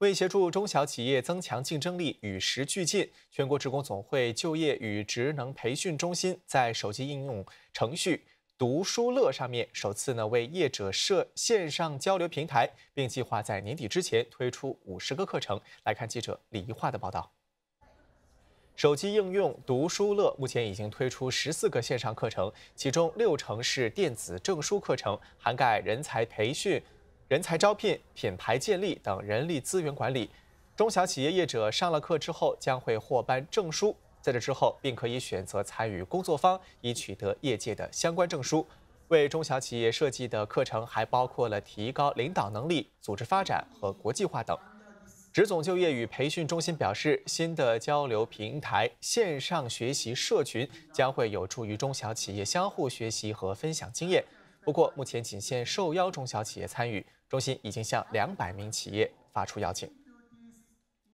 为协助中小企业增强竞争力、与时俱进，全国职工总会就业与职能培训中心在手机应用程序“读书乐”上面首次呢为业者设线上交流平台，并计划在年底之前推出五十个课程。来看记者李一化的报道。手机应用“读书乐”目前已经推出十四个线上课程，其中六成是电子证书课程，涵盖人才培训。人才招聘、品牌建立等人力资源管理，中小企业业者上了课之后将会获颁证书，在这之后并可以选择参与工作方，以取得业界的相关证书。为中小企业设计的课程还包括了提高领导能力、组织发展和国际化等。职总就业与培训中心表示，新的交流平台、线上学习社群将会有助于中小企业相互学习和分享经验。不过，目前仅限受邀中小企业参与。中心已经向两百名企业发出邀请。